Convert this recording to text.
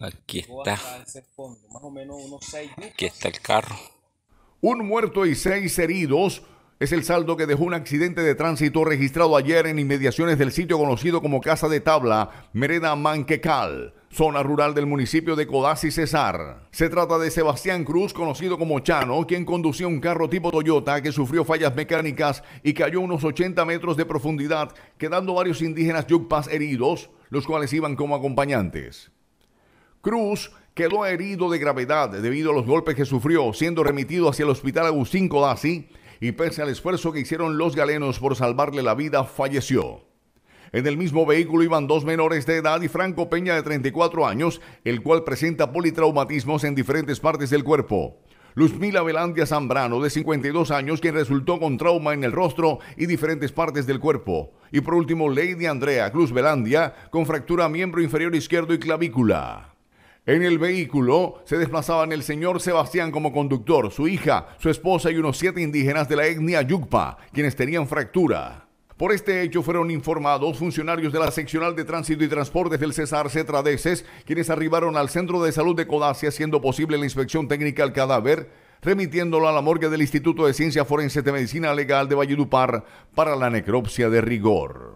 Aquí está. Aquí está el carro. Un muerto y seis heridos es el saldo que dejó un accidente de tránsito registrado ayer en inmediaciones del sitio conocido como Casa de Tabla, Mereda Manquecal zona rural del municipio de y Cesar. Se trata de Sebastián Cruz, conocido como Chano, quien conducía un carro tipo Toyota que sufrió fallas mecánicas y cayó unos 80 metros de profundidad, quedando varios indígenas yucpas heridos, los cuales iban como acompañantes. Cruz quedó herido de gravedad debido a los golpes que sufrió, siendo remitido hacia el hospital Agustín Codazzi y pese al esfuerzo que hicieron los galenos por salvarle la vida, falleció. En el mismo vehículo iban dos menores de edad y Franco Peña de 34 años, el cual presenta politraumatismos en diferentes partes del cuerpo. Luzmila Velandia Zambrano, de 52 años, quien resultó con trauma en el rostro y diferentes partes del cuerpo. Y por último, Lady Andrea Cruz Velandia, con fractura miembro inferior izquierdo y clavícula. En el vehículo se desplazaban el señor Sebastián como conductor, su hija, su esposa y unos siete indígenas de la etnia Yucpa, quienes tenían fractura. Por este hecho fueron informados funcionarios de la seccional de tránsito y transportes del César Cetradeces, quienes arribaron al centro de salud de Codacia, haciendo posible la inspección técnica al cadáver, remitiéndolo a la morgue del Instituto de Ciencias Forenses de Medicina Legal de Valledupar para la necropsia de rigor.